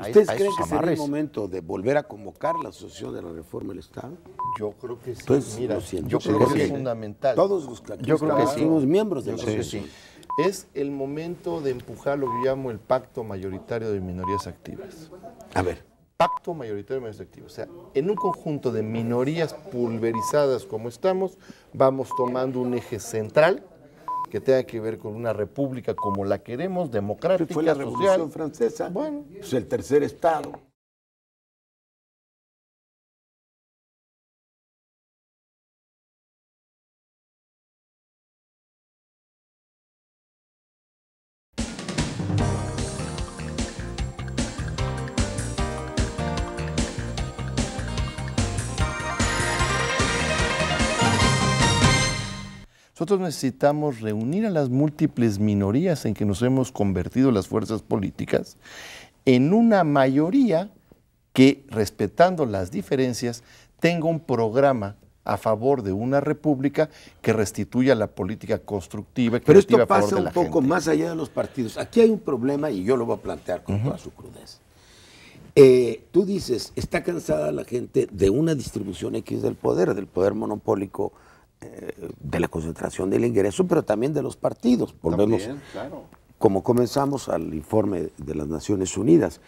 ¿Ustedes creen que el momento de volver a convocar la asociación de la reforma del Estado? Yo creo que sí. Mira, yo creo que, es fundamental. Todos los yo creo miembros de la asociación. Es el momento de empujar lo que yo llamo el pacto mayoritario de minorías activas. A ver. Pacto mayoritario de minorías activas. O sea, en un conjunto de minorías pulverizadas como estamos, vamos tomando un eje central que tenga que ver con una república como la queremos, democrática, Fue la Revolución Francesa, bueno. pues el tercer Estado. necesitamos reunir a las múltiples minorías en que nos hemos convertido las fuerzas políticas en una mayoría que, respetando las diferencias, tenga un programa a favor de una república que restituya la política constructiva. Pero esto pasa un poco más allá de los partidos. Aquí hay un problema y yo lo voy a plantear con toda su crudez eh, tú dices, está cansada la gente de una distribución X del poder, del poder monopólico de la concentración del ingreso, pero también de los partidos. Volvemos, claro. como comenzamos, al informe de las Naciones Unidas.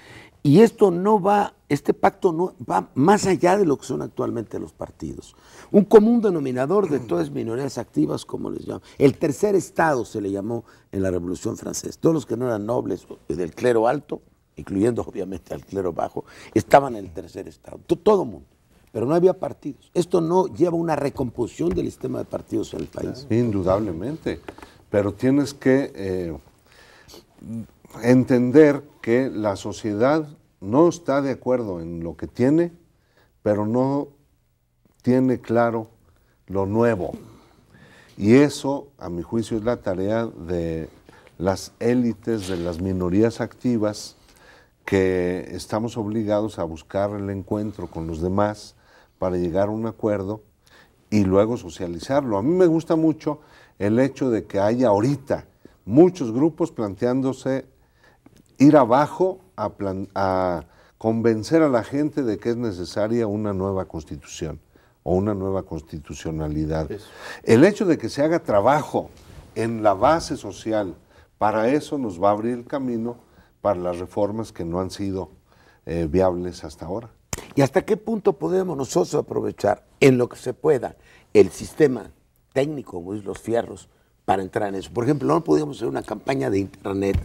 Y esto no va, este pacto no va más allá de lo que son actualmente los partidos. Un común denominador de todas minorías activas, como les llaman. El tercer estado se le llamó en la Revolución Francesa. Todos los que no eran nobles eh, del clero alto, incluyendo obviamente al clero bajo, estaban en el tercer estado. Todo mundo pero no había partidos. Esto no lleva a una recomposición del sistema de partidos en el país. Indudablemente, pero tienes que eh, entender que la sociedad no está de acuerdo en lo que tiene, pero no tiene claro lo nuevo. Y eso, a mi juicio, es la tarea de las élites, de las minorías activas, que estamos obligados a buscar el encuentro con los demás para llegar a un acuerdo y luego socializarlo. A mí me gusta mucho el hecho de que haya ahorita muchos grupos planteándose ir abajo a, convencer a la gente de que es necesaria una nueva constitución o una nueva constitucionalidad. El hecho de que se haga trabajo en la base social, para eso nos va a abrir el camino para las reformas que no han sido eh, viables hasta ahora. ¿Y hasta qué punto podemos nosotros aprovechar en lo que se pueda el sistema técnico como los fierros para entrar en eso? Por ejemplo, no podíamos hacer una campaña de internet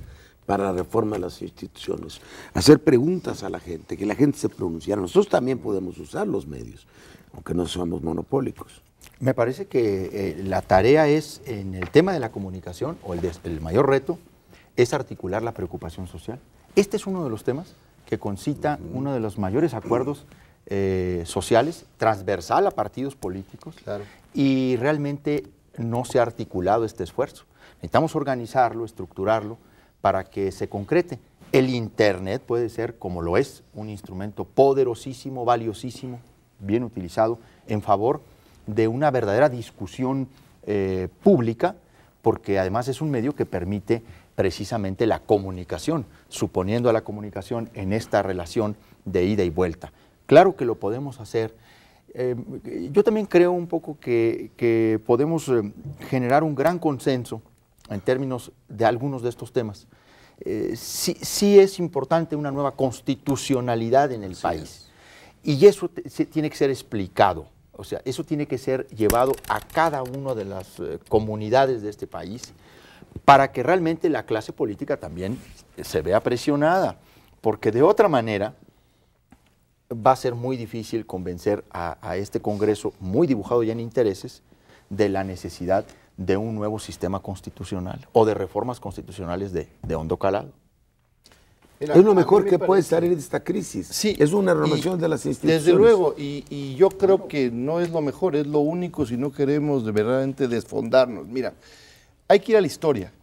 para la reforma de las instituciones, hacer preguntas a la gente, que la gente se pronunciara. Nosotros también podemos usar los medios, aunque no seamos monopólicos. Me parece que eh, la tarea es, en el tema de la comunicación, o el, el mayor reto, es articular la preocupación social. Este es uno de los temas que concita uno de los mayores acuerdos eh, sociales, transversal a partidos políticos, y realmente no se ha articulado este esfuerzo. Necesitamos organizarlo, estructurarlo, para que se concrete. El Internet puede ser, como lo es, un instrumento poderosísimo, valiosísimo, bien utilizado, en favor de una verdadera discusión eh, pública, porque además es un medio que permite precisamente la comunicación, suponiendo a la comunicación en esta relación de ida y vuelta. Claro que lo podemos hacer. Em, yo también creo un poco que, podemos eh, generar un gran consenso en términos de algunos de estos temas. Eh, sí, es importante una nueva constitucionalidad en el país. Y eso tiene que ser explicado. O sea, eso tiene que ser llevado a cada una de las eh, comunidades de este país para que realmente la clase política también eh, se vea presionada, porque de otra manera va a ser muy difícil convencer a, este Congreso, muy dibujado ya en intereses, de la necesidad de un nuevo sistema constitucional o de reformas constitucionales de, hondo calado. es lo mejor que puede salir de esta crisis. Sí, es una renovación de las instituciones. Desde luego, y, yo creo que no es lo mejor, es lo único si no queremos de verdaderamente desfondarnos. Mira, hay que ir a la historia.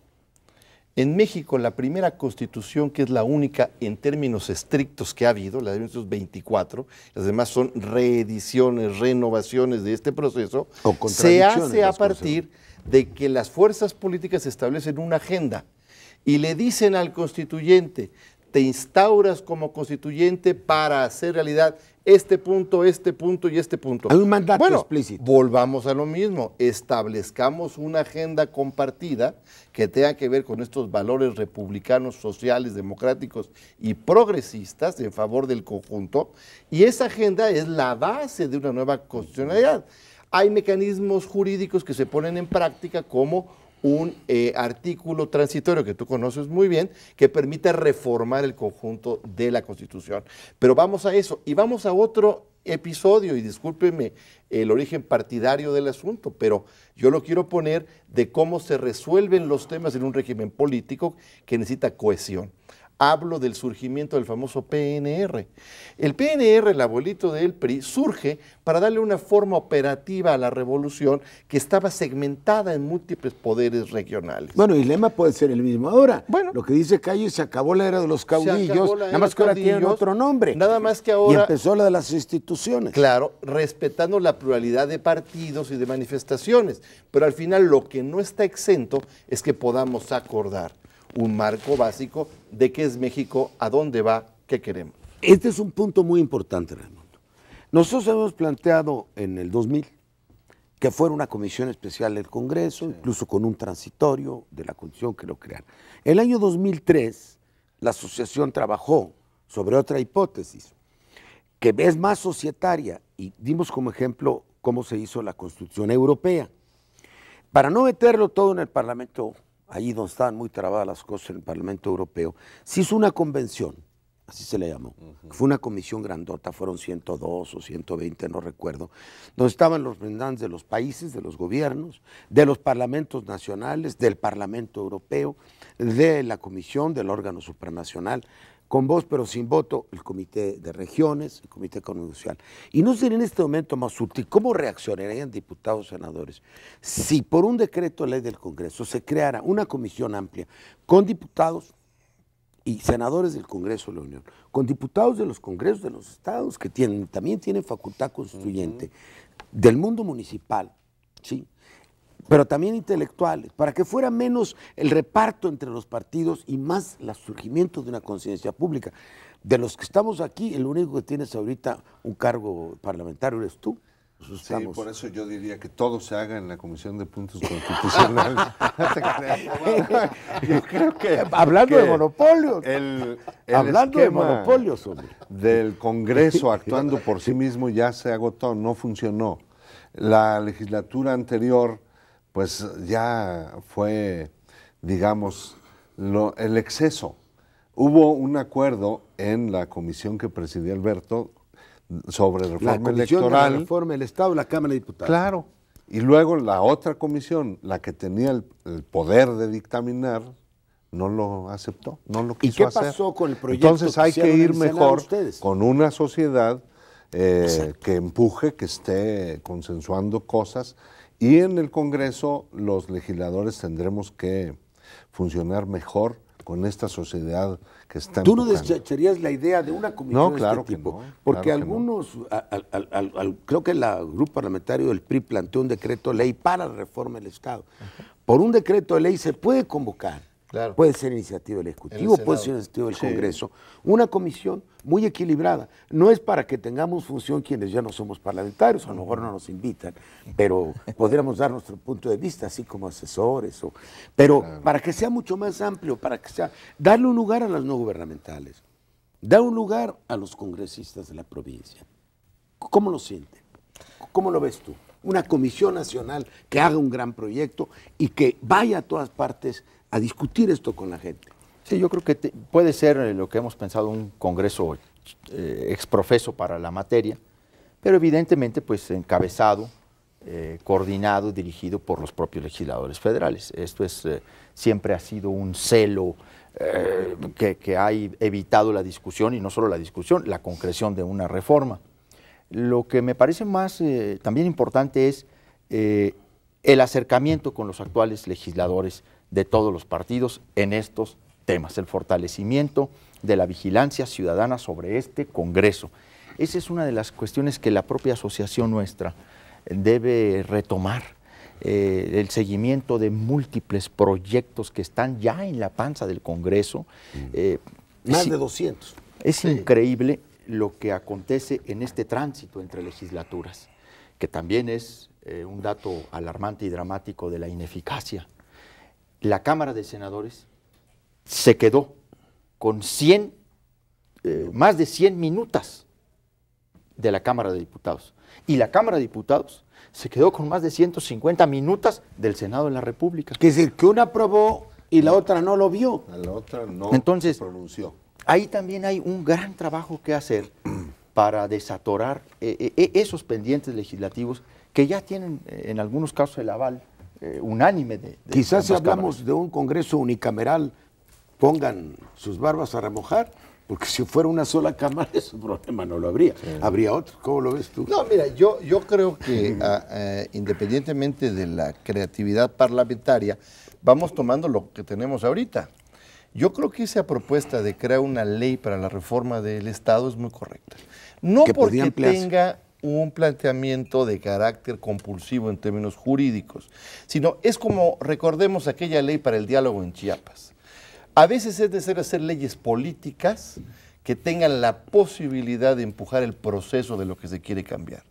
En México, la primera constitución, que es la única en términos estrictos que ha habido, la de 1924, las demás son reediciones, renovaciones de este proceso, se hace a partir de que las fuerzas políticas establecen una agenda y le dicen al constituyente, te instauras como constituyente para hacer realidad este punto, este punto y este punto. Hay un mandato bueno, explícito. Volvamos a lo mismo, establezcamos una agenda compartida que tenga que ver con estos valores republicanos, sociales, democráticos y progresistas en favor del conjunto, y esa agenda es la base de una nueva constitucionalidad. Hay mecanismos jurídicos que se ponen en práctica como un eh, artículo transitorio que tú conoces muy bien que permite reformar el conjunto de la Constitución. Pero vamos a eso y vamos a otro episodio, y discúlpeme el origen partidario del asunto, pero yo lo quiero poner de cómo se resuelven los temas en un régimen político que necesita cohesión hablo del surgimiento del famoso PNR. El PNR, el abuelito del PRI, surge para darle una forma operativa a la revolución que estaba segmentada en múltiples poderes regionales. Bueno, y lema puede ser el mismo ahora. Bueno, lo que dice Calle se acabó la era de los caudillos, nada más que ahora tiene otro nombre. Nada más que ahora. Y empezó la de las instituciones. Claro, respetando la pluralidad de partidos y de manifestaciones. Pero al final lo que no está exento es que podamos acordar un marco básico de qué es México, a dónde va, qué queremos. Este es un punto muy importante, Raimundo. Nosotros hemos planteado en el 2000 que fuera una comisión especial del Congreso, incluso con un transitorio de la comisión que lo creara. El año 2003 la asociación trabajó sobre otra hipótesis, que es más societaria, y dimos como ejemplo cómo se hizo la construcción Europea. Para no meterlo todo en el Parlamento allí donde estaban muy trabadas las cosas en el Parlamento Europeo, se hizo una convención, así se le llamó, fue una comisión grandota, fueron 102 o 120, no recuerdo, donde estaban los representantes de los países, de los gobiernos, de los parlamentos nacionales, del Parlamento Europeo, de la comisión, del órgano supranacional, con voz pero sin voto, el Comité de Regiones, el Comité Constitucional. Y no sería en este momento más útil cómo reaccionarían diputados, senadores, si por un decreto ley del Congreso se creara una comisión amplia con diputados y senadores del Congreso de la Unión, con diputados de los Congresos de los Estados, que tienen, también tienen facultad constituyente, del mundo municipal, ¿sí? pero también intelectuales, para que fuera menos el reparto entre los partidos y más el surgimiento de una conciencia pública. De los que estamos aquí, el único que tienes ahorita un cargo parlamentario eres tú. Pues por eso yo diría que todo se haga en la Comisión de Puntos Constitucionales. yo creo que... Hablando de monopolio Hablando de monopolios, sobre Del Congreso actuando por sí mismo ya se agotó, no funcionó. La legislatura anterior pues ya fue, digamos, el exceso. Hubo un acuerdo en la comisión que presidía Alberto sobre reforma la electoral. De la reforma del Estado, la Cámara de Diputados. Claro. Y luego la otra comisión, la que tenía el, poder de dictaminar, no lo aceptó, no lo quiso ¿Y qué pasó con el proyecto? Entonces hay que ir mejor con una sociedad eh, que empuje, que esté consensuando cosas y en el Congreso los legisladores tendremos que funcionar mejor con esta sociedad que está Tú no desecharías la idea de una comisión de este tipo, no, claro porque algunos, creo que el grupo parlamentario del PRI planteó un decreto ley para la reforma del Estado. Por un decreto de ley se puede convocar Puede ser iniciativa del Ejecutivo, puede ser iniciativa del Congreso. Una comisión muy equilibrada. No es para que tengamos función quienes ya no somos parlamentarios, a lo mejor no nos invitan, pero podríamos dar nuestro punto de vista, así como asesores. pero para que sea mucho más amplio, para que sea. Darle un lugar a las no gubernamentales, dar un lugar a los congresistas de la provincia. ¿Cómo lo sienten? ¿Cómo lo ves tú? una comisión nacional que haga un gran proyecto y que vaya a todas partes a discutir esto con la gente. Sí, yo creo que puede ser eh, lo que hemos pensado un congreso eh, exprofeso para la materia, pero evidentemente pues encabezado, eh, coordinado, dirigido por los propios legisladores federales. Esto es, siempre ha sido un celo que ha evitado la discusión y no solo la discusión, la concreción de una reforma. Lo que me parece más eh, también importante es eh, el acercamiento con los actuales legisladores de todos los partidos en estos temas, el fortalecimiento de la vigilancia ciudadana sobre este Congreso. Esa es una de las cuestiones que la propia asociación nuestra debe retomar. Eh, el seguimiento de múltiples proyectos que están ya en la panza del Congreso. Mm. Más de 200. Es increíble lo que acontece en este tránsito entre legislaturas, que también es eh, un dato alarmante y dramático de la ineficacia. La Cámara de Senadores se quedó con 100, eh, más de 100 minutos de la Cámara de Diputados. Y la Cámara de Diputados se quedó con más de 150 minutos del Senado de la República. Que es el que una aprobó y la otra no lo vio. La otra no Entonces, pronunció ahí también hay un gran trabajo que hacer para desatorar eh, eh, eh, esos pendientes legislativos que ya tienen en algunos casos el aval unánime de... Quizás si hablamos de un Congreso unicameral, pongan sus barbas a remojar. Porque si fuera una sola cámara, ese problema no lo habría. Habría otro. ¿Cómo lo ves tú? No, mira, yo, yo creo que ah, independientemente de la creatividad parlamentaria, vamos tomando lo que tenemos ahorita. Yo creo que esa propuesta de crear una ley para la reforma del Estado es muy correcta. No porque tenga un planteamiento de carácter compulsivo en términos jurídicos, sino es como recordemos aquella ley para el diálogo en Chiapas. A veces es necesario hacer leyes políticas que tengan la posibilidad de empujar el proceso de lo que se quiere cambiar.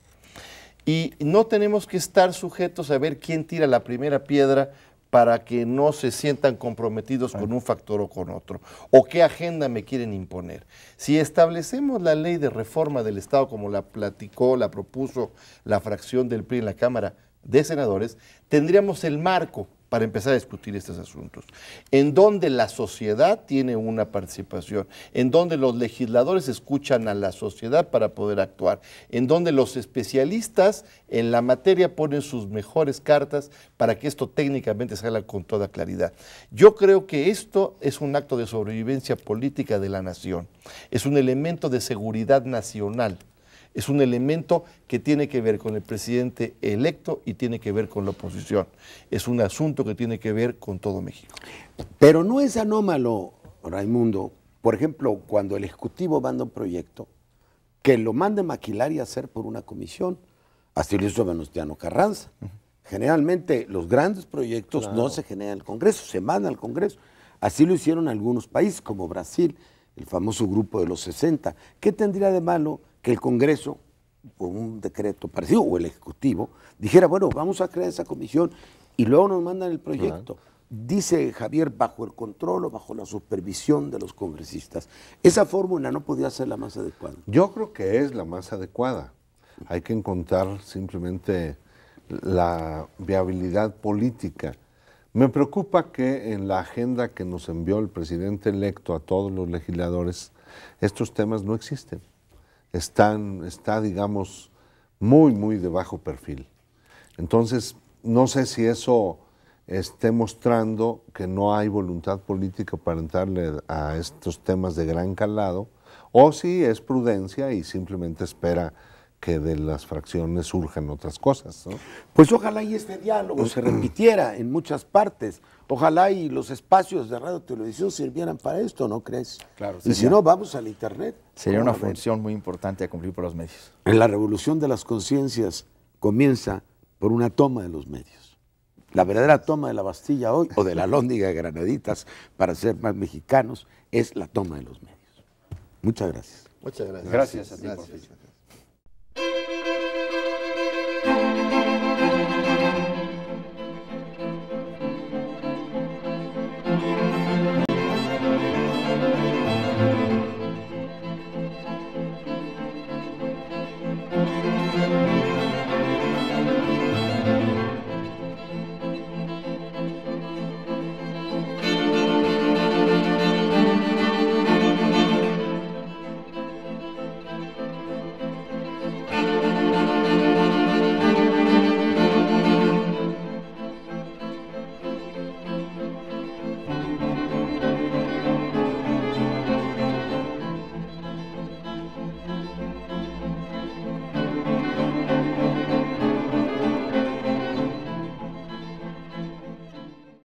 Y no tenemos que estar sujetos a ver quién tira la primera piedra para que no se sientan comprometidos con un factor o con otro? ¿O qué agenda me quieren imponer? Si establecemos la ley de reforma del Estado como la platicó, la propuso la fracción del PRI en la Cámara de Senadores, tendríamos el marco para empezar a discutir estos asuntos, en donde la sociedad tiene una participación, en donde los legisladores escuchan a la sociedad para poder actuar, en donde los especialistas en la materia ponen sus mejores cartas para que esto técnicamente salga con toda claridad. Yo creo que esto es un acto de sobrevivencia política de la nación, es un elemento de seguridad nacional es un elemento que tiene que ver con el presidente electo y tiene que ver con la oposición. Es un asunto que tiene que ver con todo México. Pero no es anómalo, Raimundo. Por ejemplo, cuando el Ejecutivo manda un proyecto, que lo mande maquilar y hacer por una comisión. Así lo hizo Venustiano Carranza. Generalmente los grandes proyectos no se generan en el Congreso, se mandan al Congreso. Así lo hicieron algunos países, como Brasil, el famoso grupo de los 60. ¿Qué tendría de malo que el Congreso, con un decreto parecido, o el Ejecutivo, dijera, bueno, vamos a crear esa comisión y luego nos mandan el proyecto. Dice Javier, bajo el control o bajo la supervisión de los congresistas. Esa fórmula no podía ser la más adecuada. Yo creo que es la más adecuada. Hay que encontrar simplemente la viabilidad política. Me preocupa que en la agenda que nos envió el presidente electo a todos los legisladores, estos temas no existen está, digamos, muy, muy de bajo perfil. Entonces, no sé si eso esté mostrando que no hay voluntad política para entrarle a estos temas de gran calado, o si es prudencia y simplemente espera que de las fracciones surjan otras cosas. ¿no? Pues ojalá y este diálogo se repitiera en muchas partes. Ojalá y los espacios de radio y televisión sirvieran para esto, ¿no crees? Claro. y si no, vamos al Internet. Sería una función muy importante a cumplir por los medios. En la revolución de las conciencias comienza por una toma de los medios. La verdadera toma de la Bastilla hoy, o de la Lóndiga de Granaditas, para ser más mexicanos, es la toma de los medios. Muchas gracias. Muchas gracias. Gracias a ti, gracias.